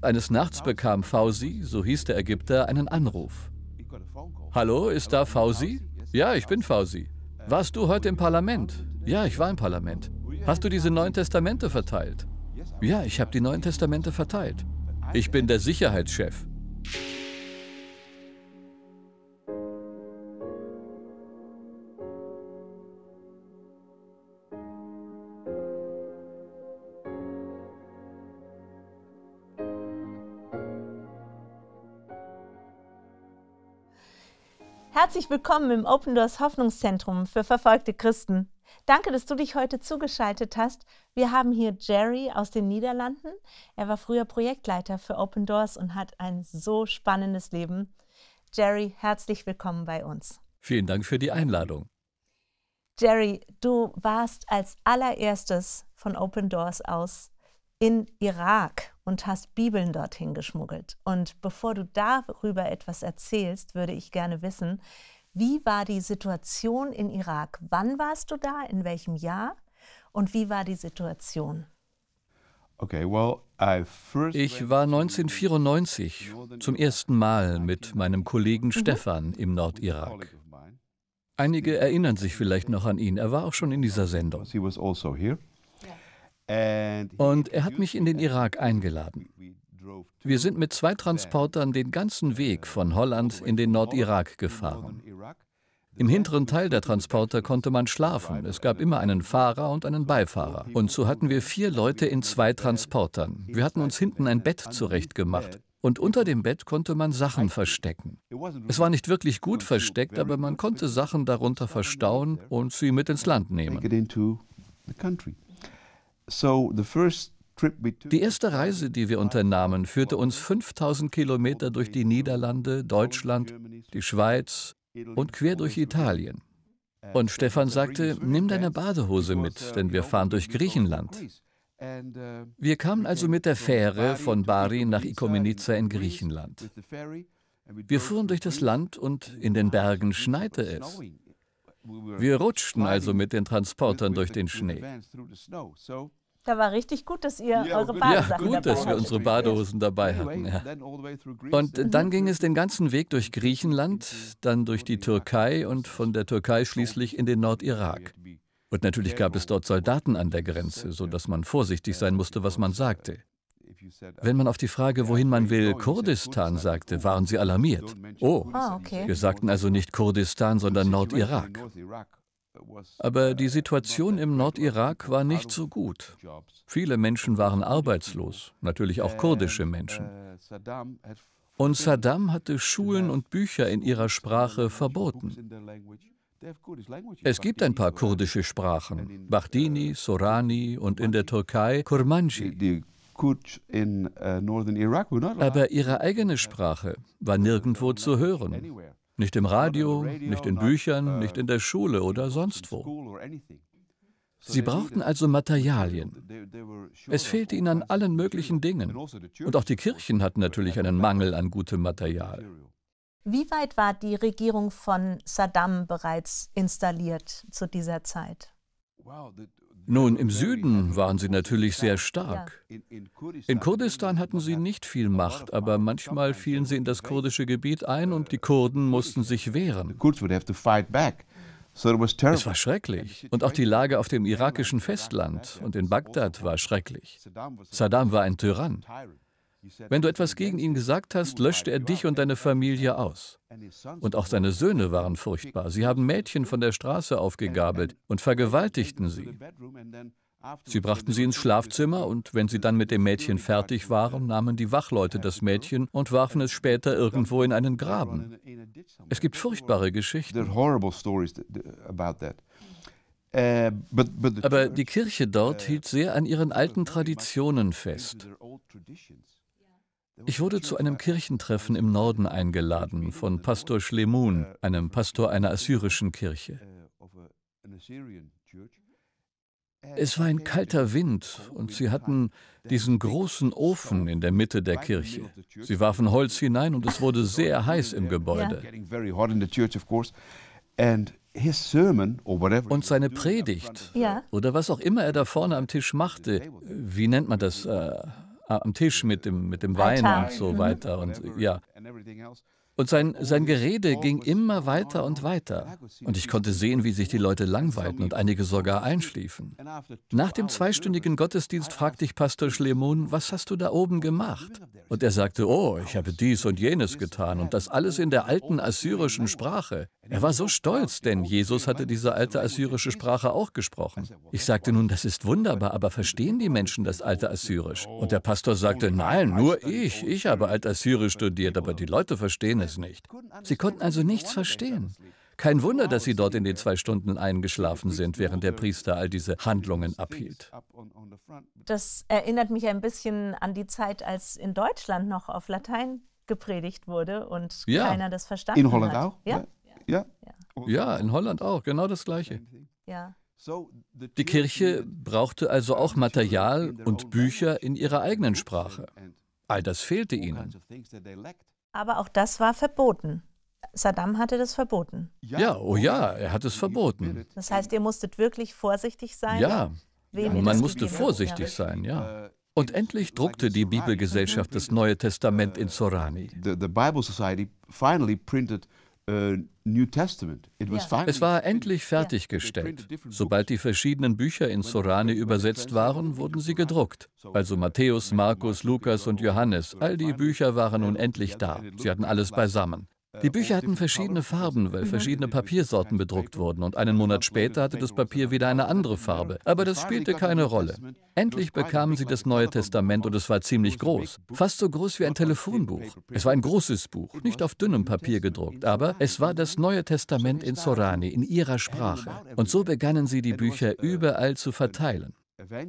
Eines Nachts bekam Fauzi, so hieß der Ägypter, einen Anruf. Hallo, ist da Fauzi? Ja, ich bin Fauzi. Warst du heute im Parlament? Ja, ich war im Parlament. Hast du diese neuen Testamente verteilt? Ja, ich habe die neuen Testamente verteilt. Ich bin der Sicherheitschef. Herzlich willkommen im Open Doors Hoffnungszentrum für verfolgte Christen. Danke, dass du dich heute zugeschaltet hast. Wir haben hier Jerry aus den Niederlanden. Er war früher Projektleiter für Open Doors und hat ein so spannendes Leben. Jerry, herzlich willkommen bei uns. Vielen Dank für die Einladung. Jerry, du warst als allererstes von Open Doors aus in Irak und hast Bibeln dorthin geschmuggelt. Und bevor du darüber etwas erzählst, würde ich gerne wissen, wie war die Situation in Irak? Wann warst du da? In welchem Jahr? Und wie war die Situation? Okay, well, ich war 1994 zum ersten Mal mit meinem Kollegen mhm. Stefan im Nordirak. Einige erinnern sich vielleicht noch an ihn. Er war auch schon in dieser Sendung. Und er hat mich in den Irak eingeladen. Wir sind mit zwei Transportern den ganzen Weg uh, von Holland in den Nordirak gefahren. Im hinteren Teil der Transporter konnte man schlafen. Es gab immer einen Fahrer und einen Beifahrer. Und so hatten wir vier Leute in zwei Transportern. Wir hatten uns hinten ein Bett zurechtgemacht. Und unter dem Bett konnte man Sachen verstecken. Es war nicht wirklich gut versteckt, aber man konnte Sachen darunter verstauen und sie mit ins Land nehmen. Die erste Reise, die wir unternahmen, führte uns 5000 Kilometer durch die Niederlande, Deutschland, die Schweiz und quer durch Italien. Und Stefan sagte, nimm deine Badehose mit, denn wir fahren durch Griechenland. Wir kamen also mit der Fähre von Bari nach Ikomenica in Griechenland. Wir fuhren durch das Land und in den Bergen schneite es. Wir rutschten also mit den Transportern durch den Schnee. Da war richtig gut, dass ihr ja, eure Badehosen ja, gut, dabei dass wir unsere Badehosen dabei hatten. Ja. Und dann ging es den ganzen Weg durch Griechenland, dann durch die Türkei und von der Türkei schließlich in den Nordirak. Und natürlich gab es dort Soldaten an der Grenze, sodass man vorsichtig sein musste, was man uh, sagte. Uh, Wenn man auf die Frage, wohin man will, Kurdistan sagte, waren sie alarmiert. Oh, ah, wir sagten also nicht Kurdistan, sondern Nordirak. Aber die Situation im Nordirak war nicht so gut. Viele Menschen waren arbeitslos, natürlich auch kurdische Menschen. Und Saddam hatte Schulen und Bücher in ihrer Sprache verboten. Es gibt ein paar kurdische Sprachen, Bahdini, Sorani und in der Türkei Kurmanji. Aber ihre eigene Sprache war nirgendwo zu hören. Nicht im Radio, nicht in Büchern, uh, nicht in der Schule oder sonst wo. Sie brauchten also Materialien. Es fehlte ihnen an allen möglichen Dingen. Also Und auch die Kirchen hatten natürlich einen Mangel an gutem Material. Wie weit war die Regierung von Saddam bereits installiert zu dieser Zeit? Nun, im Süden waren sie natürlich sehr stark. In Kurdistan hatten sie nicht viel Macht, aber manchmal fielen sie in das kurdische Gebiet ein und die Kurden mussten sich wehren. Es war schrecklich. Und auch die Lage auf dem irakischen Festland und in Bagdad war schrecklich. Saddam war ein Tyrann. Wenn du etwas gegen ihn gesagt hast, löschte er dich und deine Familie aus. Und auch seine Söhne waren furchtbar. Sie haben Mädchen von der Straße aufgegabelt und vergewaltigten sie. Sie brachten sie ins Schlafzimmer und wenn sie dann mit dem Mädchen fertig waren, nahmen die Wachleute das Mädchen und warfen es später irgendwo in einen Graben. Es gibt furchtbare Geschichten. Uh, Aber die Kirche dort uh, hielt sehr an ihren alten Traditionen fest. Ich wurde zu einem Kirchentreffen im Norden eingeladen von Pastor Schlemun, einem Pastor einer assyrischen Kirche. Es war ein kalter Wind und sie hatten diesen großen Ofen in der Mitte der Kirche. Sie warfen Holz hinein und es wurde sehr heiß im Gebäude. Und seine Predigt oder was auch immer er da vorne am Tisch machte, wie nennt man das? Äh, am Tisch mit dem, mit dem Wein und so mhm. weiter. Und ja. Und sein, sein Gerede ging immer weiter und weiter. Und ich konnte sehen, wie sich die Leute langweilten und einige sogar einschliefen. Nach dem zweistündigen Gottesdienst fragte ich Pastor Schlemon, was hast du da oben gemacht? Und er sagte, oh, ich habe dies und jenes getan und das alles in der alten assyrischen Sprache. Er war so stolz, denn Jesus hatte diese alte assyrische Sprache auch gesprochen. Ich sagte nun, das ist wunderbar, aber verstehen die Menschen das alte Assyrisch? Und der Pastor sagte, nein, nur ich. Ich habe Altassyrisch studiert, aber die Leute verstehen es es nicht. Sie konnten also nichts verstehen. Kein Wunder, dass sie dort in den zwei Stunden eingeschlafen sind, während der Priester all diese Handlungen abhielt. Das erinnert mich ein bisschen an die Zeit, als in Deutschland noch auf Latein gepredigt wurde und ja. keiner das verstanden hat. In Holland hat. auch? Ja. Ja. ja. ja, in Holland auch, genau das Gleiche. Ja. Die Kirche brauchte also auch Material und Bücher in ihrer eigenen Sprache. All das fehlte ihnen. Aber auch das war verboten. Saddam hatte das verboten. Ja, oh ja, er hat es verboten. Das heißt, ihr musstet wirklich vorsichtig sein? Ja, man musste vorsichtig sein, ja. Äh, und endlich druckte die Bibelgesellschaft das Neue Testament in Sorani. The, the Bible Society finally printed äh, es war endlich fertiggestellt. Sobald die verschiedenen Bücher in Sorani übersetzt waren, wurden sie gedruckt. Also Matthäus, Markus, Lukas und Johannes, all die Bücher waren nun endlich da. Sie hatten alles beisammen. Die Bücher hatten verschiedene Farben, weil mhm. verschiedene Papiersorten bedruckt wurden und einen Monat später hatte das Papier wieder eine andere Farbe. Aber das spielte keine Rolle. Endlich bekamen sie das Neue Testament und es war ziemlich groß. Fast so groß wie ein Telefonbuch. Es war ein großes Buch, nicht auf dünnem Papier gedruckt, aber es war das Neue Testament in Sorani, in ihrer Sprache. Und so begannen sie die Bücher überall zu verteilen.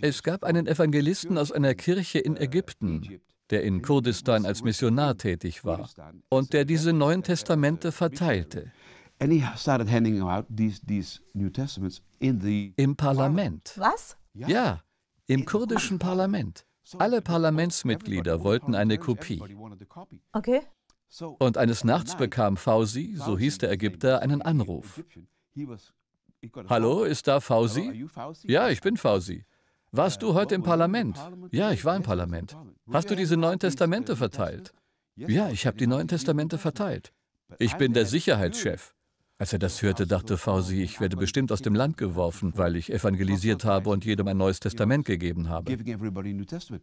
Es gab einen Evangelisten aus einer Kirche in Ägypten, der in Kurdistan als Missionar tätig war und der diese Neuen Testamente verteilte. Im Parlament. Was? Ja, im kurdischen Parlament. Alle Parlamentsmitglieder wollten eine Kopie. Okay. Und eines Nachts bekam Fauzi, so hieß der Ägypter, einen Anruf. Hallo, ist da Fauzi? Ja, ich bin Fauzi. Warst du heute im Parlament? Ja, ich war im Parlament. Hast du diese neuen Testamente verteilt? Ja, ich habe die neuen Testamente verteilt. Ich bin der Sicherheitschef. Als er das hörte, dachte Fausi, ich werde bestimmt aus dem Land geworfen, weil ich evangelisiert habe und jedem ein neues Testament gegeben habe.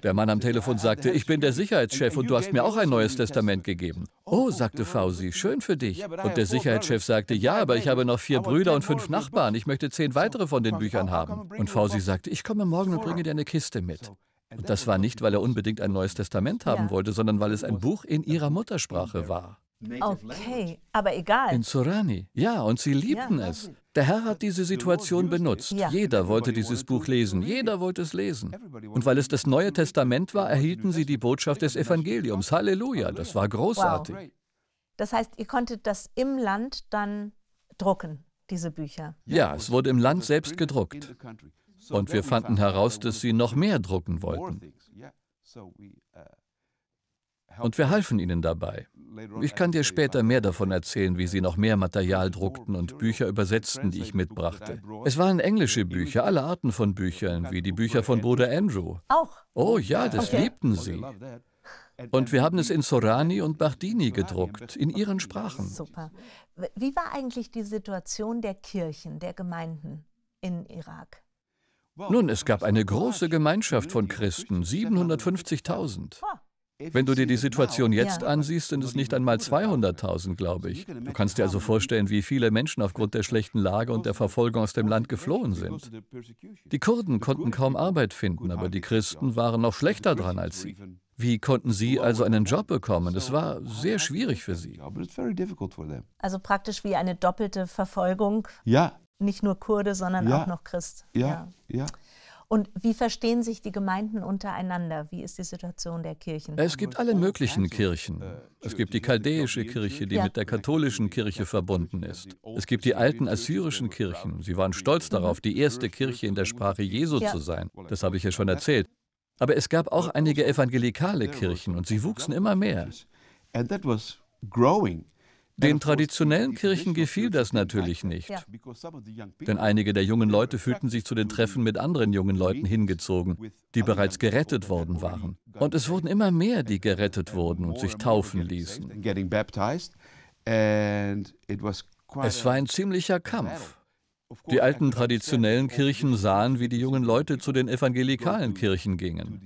Der Mann am Telefon sagte, ich bin der Sicherheitschef und du hast mir auch ein also neues Testament gegeben. Oh, oh sagte Fausi, schön für dich. Und der Sicherheitschef sagte, ja, aber ich habe noch vier Brüder und fünf Nachbarn. Ich möchte zehn weitere von den Büchern haben. Und Fausi sagte, ich komme morgen und bringe dir eine Kiste mit. Und das war nicht, weil er unbedingt ein neues Testament haben wollte, sondern weil es ein Buch in ihrer Muttersprache war. Okay, aber egal. In Sorani. Ja, und sie liebten ja. es. Der Herr hat diese Situation benutzt. Ja. Jeder wollte dieses Buch lesen. Jeder wollte es lesen. Und weil es das Neue Testament war, erhielten sie die Botschaft des Evangeliums. Halleluja, das war großartig. Wow. Das heißt, ihr konntet das im Land dann drucken, diese Bücher. Ja, es wurde im Land selbst gedruckt. Und wir fanden heraus, dass sie noch mehr drucken wollten. Und wir halfen ihnen dabei. Ich kann dir später mehr davon erzählen, wie sie noch mehr Material druckten und Bücher übersetzten, die ich mitbrachte. Es waren englische Bücher, alle Arten von Büchern, wie die Bücher von Bruder Andrew. Auch. Oh ja, das okay. liebten sie. Und wir haben es in Sorani und Bardini gedruckt, in ihren Sprachen. Super. Wie war eigentlich die Situation der Kirchen, der Gemeinden in Irak? Nun, es gab eine große Gemeinschaft von Christen, 750.000. Wenn du dir die Situation jetzt ansiehst, sind es nicht einmal 200.000, glaube ich. Du kannst dir also vorstellen, wie viele Menschen aufgrund der schlechten Lage und der Verfolgung aus dem Land geflohen sind. Die Kurden konnten kaum Arbeit finden, aber die Christen waren noch schlechter dran als sie. Wie konnten sie also einen Job bekommen? Es war sehr schwierig für sie. Also praktisch wie eine doppelte Verfolgung. Ja. Nicht nur Kurde, sondern ja. auch noch Christ. ja. ja. ja. Und wie verstehen sich die Gemeinden untereinander? Wie ist die Situation der Kirchen? Es gibt alle möglichen Kirchen. Es gibt die chaldäische Kirche, die ja. mit der katholischen Kirche verbunden ist. Es gibt die alten assyrischen Kirchen. Sie waren stolz darauf, die erste Kirche in der Sprache Jesu ja. zu sein. Das habe ich ja schon erzählt. Aber es gab auch einige evangelikale Kirchen und sie wuchsen immer mehr. And that was growing. Den traditionellen Kirchen gefiel das natürlich nicht. Denn einige der jungen Leute fühlten sich zu den Treffen mit anderen jungen Leuten hingezogen, die bereits gerettet worden waren. Und es wurden immer mehr, die gerettet wurden und sich taufen ließen. Es war ein ziemlicher Kampf. Die alten traditionellen Kirchen sahen, wie die jungen Leute zu den evangelikalen Kirchen gingen.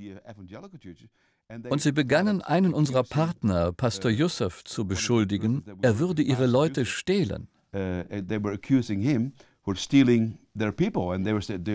Und sie begannen einen unserer Partner, Pastor Yusuf, zu beschuldigen, er würde ihre Leute stehlen. Äh,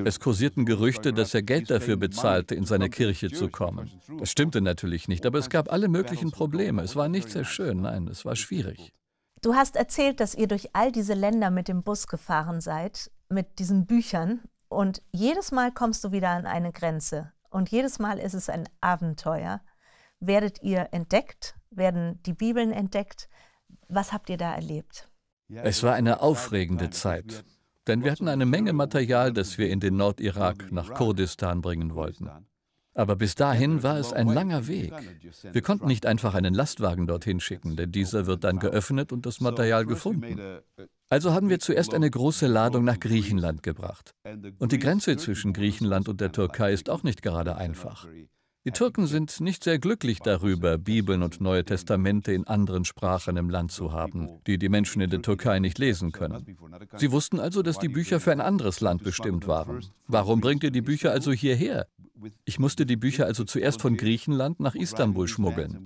es kursierten Gerüchte, dass er Geld dafür bezahlte, in seine Kirche zu kommen. Das stimmte natürlich nicht, aber es gab alle möglichen Probleme. Es war nicht sehr schön, nein, es war schwierig. Du hast erzählt, dass ihr durch all diese Länder mit dem Bus gefahren seid, mit diesen Büchern. Und jedes Mal kommst du wieder an eine Grenze. Und jedes Mal ist es ein Abenteuer. Werdet ihr entdeckt? Werden die Bibeln entdeckt? Was habt ihr da erlebt? Es war eine aufregende Zeit. Denn wir hatten eine Menge Material, das wir in den Nordirak nach Kurdistan bringen wollten. Aber bis dahin war es ein langer Weg. Wir konnten nicht einfach einen Lastwagen dorthin schicken, denn dieser wird dann geöffnet und das Material gefunden. Also haben wir zuerst eine große Ladung nach Griechenland gebracht. Und die Grenze zwischen Griechenland und der Türkei ist auch nicht gerade einfach. Die Türken sind nicht sehr glücklich darüber, Bibeln und Neue Testamente in anderen Sprachen im Land zu haben, die die Menschen in der Türkei nicht lesen können. Sie wussten also, dass die Bücher für ein anderes Land bestimmt waren. Warum bringt ihr die Bücher also hierher? Ich musste die Bücher also zuerst von Griechenland nach Istanbul schmuggeln.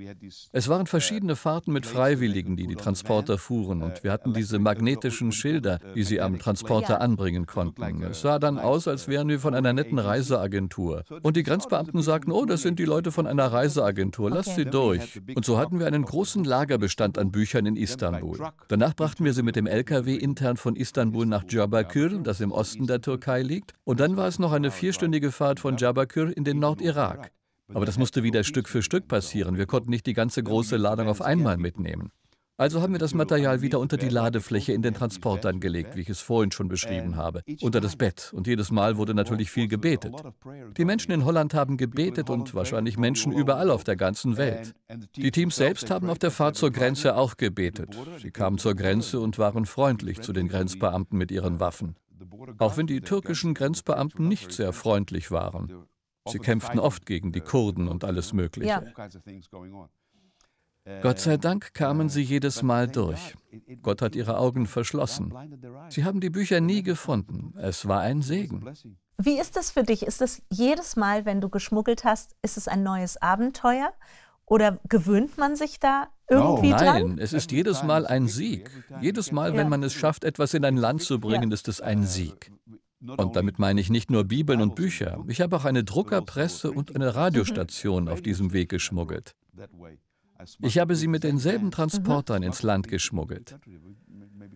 Es waren verschiedene Fahrten mit Freiwilligen, die die Transporter fuhren, und wir hatten diese magnetischen Schilder, die sie am Transporter anbringen konnten. Es sah dann aus, als wären wir von einer netten Reiseagentur. Und die Grenzbeamten sagten, oh, das sind die Leute von einer Reiseagentur, lasst sie durch. Und so hatten wir einen großen Lagerbestand an Büchern in Istanbul. Danach brachten wir sie mit dem LKW intern von Istanbul nach Diyarbakir, das im Osten der Türkei liegt. Und dann war es noch eine vierstündige Fahrt von Diyarbakir Mosul in den Nordirak. Aber das musste wieder Stück für Stück passieren. Wir konnten nicht die ganze große Ladung auf einmal mitnehmen. Also haben wir das Material wieder unter die Ladefläche in den Transportern gelegt, wie ich es vorhin schon beschrieben habe, unter das Bett. Und jedes Mal wurde natürlich viel gebetet. Die Menschen in Holland haben gebetet und wahrscheinlich Menschen überall auf der ganzen Welt. Die Teams selbst haben auf der Fahrt zur Grenze auch gebetet. Sie kamen zur Grenze und waren freundlich zu den Grenzbeamten mit ihren Waffen. Auch wenn die türkischen Grenzbeamten nicht sehr freundlich waren. Sie kämpften oft gegen die Kurden uh, und alles Mögliche. Ja. Uh, Gott sei Dank uh, kamen sie jedes Mal durch. Gott hat ihre Augen verschlossen. Sie haben die Bücher nie gefunden. Es war ein Segen. Wie ist das für dich? Ist es jedes Mal, wenn du geschmuggelt hast, ist es ein neues Abenteuer? Oder gewöhnt man sich da irgendwie Nein, dran? Nein, es ist jedes Mal ein Sieg. Jedes Mal, wenn man es schafft, etwas in ein Land zu bringen, ist es ein Sieg. Und damit meine ich nicht nur Bibeln und Bücher. Ich habe auch eine also Druckerpresse und eine Radiostation auf diesem Weg geschmuggelt. Ich habe sie mit denselben Transportern ins also Land geschmuggelt.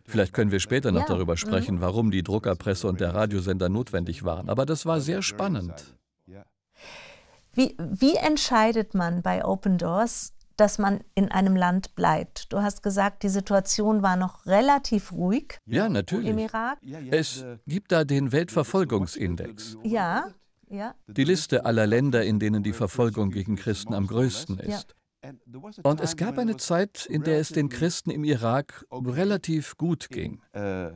Vielleicht können wir später noch darüber sprechen, warum die Druckerpresse und der Radiosender notwendig waren. Aber das war sehr spannend. Wie, wie entscheidet man bei Open Doors, dass man in einem Land bleibt. Du hast gesagt, die Situation war noch relativ ruhig ja, natürlich. im Irak. Es äh, gibt da den Weltverfolgungsindex. Ja, ja. Die Liste aller Länder, in denen die Verfolgung gegen Christen am größten ist. Ja. Und es gab eine Zeit, in der es den Christen im Irak relativ gut ging. Äh,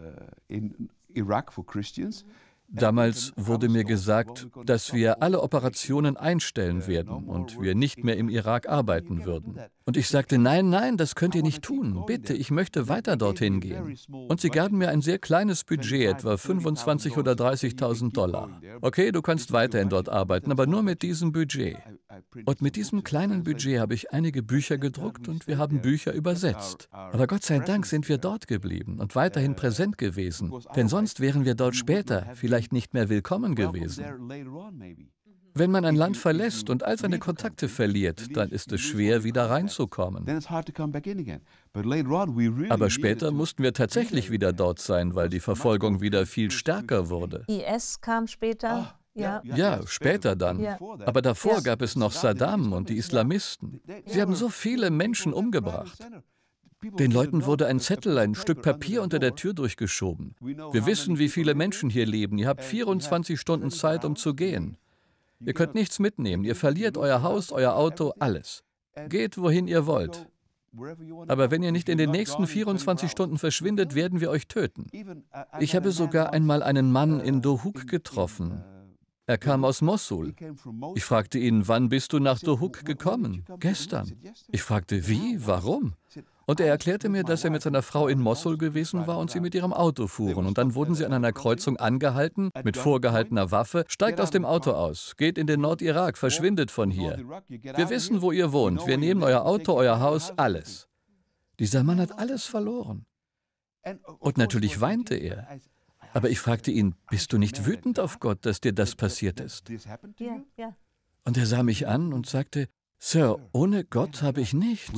in Iraq for Christians. Damals wurde mir gesagt, dass wir alle Operationen einstellen werden und wir nicht mehr im Irak arbeiten würden. Und ich sagte, nein, nein, das könnt ihr nicht tun. Bitte, ich möchte weiter dorthin gehen. Und sie gaben mir ein sehr kleines Budget, etwa 25 oder 30.000 Dollar. Okay, du kannst weiterhin dort arbeiten, aber nur mit diesem Budget. Und mit diesem kleinen Budget habe ich einige Bücher gedruckt und wir haben Bücher übersetzt. Aber Gott sei Dank sind wir dort geblieben und weiterhin präsent gewesen, denn sonst wären wir dort später vielleicht nicht mehr willkommen gewesen. Wenn man ein Land verlässt und all seine Kontakte verliert, dann ist es schwer, wieder reinzukommen. Aber später mussten wir tatsächlich wieder dort sein, weil die Verfolgung wieder viel stärker wurde. IS kam später. Ah. Ja, ja später dann. Ja. Aber davor ja. gab es noch Saddam und die Islamisten. Sie haben so viele Menschen umgebracht. Den Leuten wurde ein Zettel, ein Stück Papier unter der Tür durchgeschoben. Wir wissen, wie viele Menschen hier leben. Ihr habt 24 Stunden Zeit, um zu gehen. Ihr könnt nichts mitnehmen. Ihr verliert euer Haus, euer Auto, alles. Geht, wohin ihr wollt. Aber wenn ihr nicht in den nächsten 24 Stunden verschwindet, werden wir euch töten. Ich habe sogar einmal einen Mann in Dohuk uh, getroffen. Er kam aus Mossul. Ich fragte ihn, wann bist du nach Dohuk gekommen? Gestern. Ich fragte, wie, warum? Und er erklärte mir, dass er mit seiner Frau in Mossul gewesen war und sie mit ihrem Auto fuhren. Und dann wurden sie an einer Kreuzung angehalten, mit vorgehaltener Waffe, steigt aus dem Auto aus, geht in den Nordirak, verschwindet von hier. Wir wissen, wo ihr wohnt, wir nehmen euer Auto, euer Haus, alles. Dieser Mann hat alles verloren. Und natürlich weinte er. Aber ich fragte ihn, bist du nicht wütend auf Gott, dass dir das passiert ist? Und er sah mich an und sagte, Sir, ohne Gott habe ich nichts.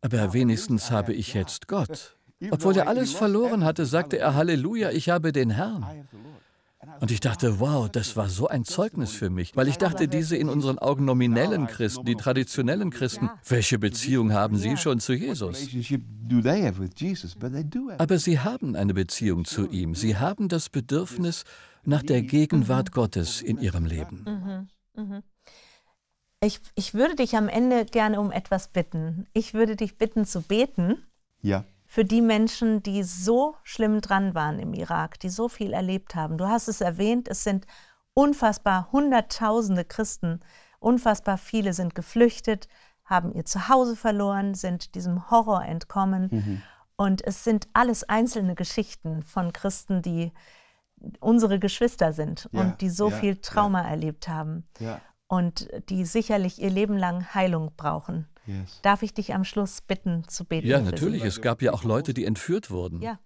Aber wenigstens habe ich jetzt Gott. Obwohl er alles verloren hatte, sagte er, Halleluja, ich habe den Herrn. Und ich dachte, wow, das war so ein Zeugnis für mich, weil ich dachte, diese in unseren Augen nominellen Christen, die traditionellen Christen, welche Beziehung haben sie schon zu Jesus? Aber sie haben eine Beziehung zu ihm. Sie haben das Bedürfnis nach der Gegenwart Gottes in ihrem Leben. Mhm, mhm. Ich, ich würde dich am Ende gerne um etwas bitten. Ich würde dich bitten zu beten. Ja für die Menschen, die so schlimm dran waren im Irak, die so viel erlebt haben. Du hast es erwähnt, es sind unfassbar Hunderttausende Christen, unfassbar viele sind geflüchtet, haben ihr Zuhause verloren, sind diesem Horror entkommen. Mhm. Und es sind alles einzelne Geschichten von Christen, die unsere Geschwister sind ja, und die so ja, viel Trauma ja. erlebt haben und die sicherlich ihr Leben lang Heilung brauchen. Darf ich dich am Schluss bitten zu beten? Ja, natürlich. Es gab ja auch Leute, die entführt wurden. Ja.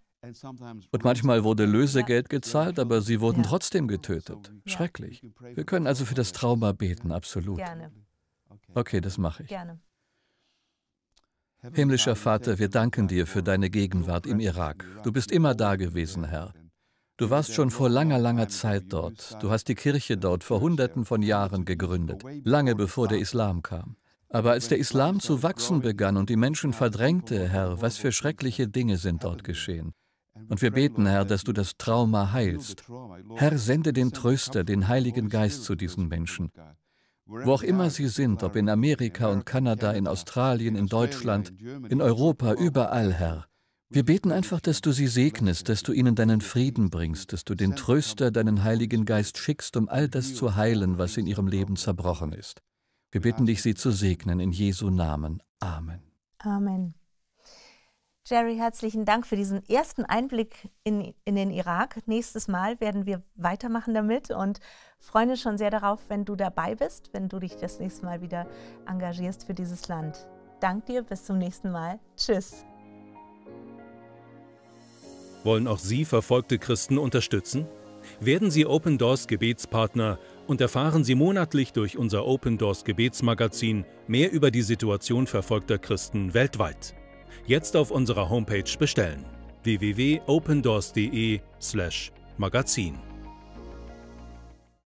Und manchmal wurde Lösegeld gezahlt, aber sie wurden ja. trotzdem getötet. Schrecklich. Wir können also für das Trauma beten, absolut. Gerne. Okay, das mache ich. Gerne. Himmlischer Vater, wir danken dir für deine Gegenwart im Irak. Du bist immer da gewesen, Herr. Du warst schon vor langer, langer Zeit dort. Du hast die Kirche dort vor Hunderten von Jahren gegründet, lange bevor der Islam kam. Aber als der Islam zu wachsen begann und die Menschen verdrängte, Herr, was für schreckliche Dinge sind dort geschehen. Und wir beten, Herr, dass du das Trauma heilst. Herr, sende den Tröster, den Heiligen Geist zu diesen Menschen. Wo auch immer sie sind, ob in Amerika und Kanada, in Australien, in Deutschland, in Europa, überall, Herr. Wir beten einfach, dass du sie segnest, dass du ihnen deinen Frieden bringst, dass du den Tröster, deinen Heiligen Geist schickst, um all das zu heilen, was in ihrem Leben zerbrochen ist. Wir bitten dich, sie zu segnen. In Jesu Namen. Amen. Amen. Jerry, herzlichen Dank für diesen ersten Einblick in, in den Irak. Nächstes Mal werden wir weitermachen damit und freuen uns schon sehr darauf, wenn du dabei bist, wenn du dich das nächste Mal wieder engagierst für dieses Land. Dank dir, bis zum nächsten Mal. Tschüss. Wollen auch Sie verfolgte Christen unterstützen? Werden Sie Open Doors Gebetspartner und erfahren Sie monatlich durch unser Open Doors Gebetsmagazin mehr über die Situation verfolgter Christen weltweit. Jetzt auf unserer Homepage bestellen www.opendoors.de/magazin.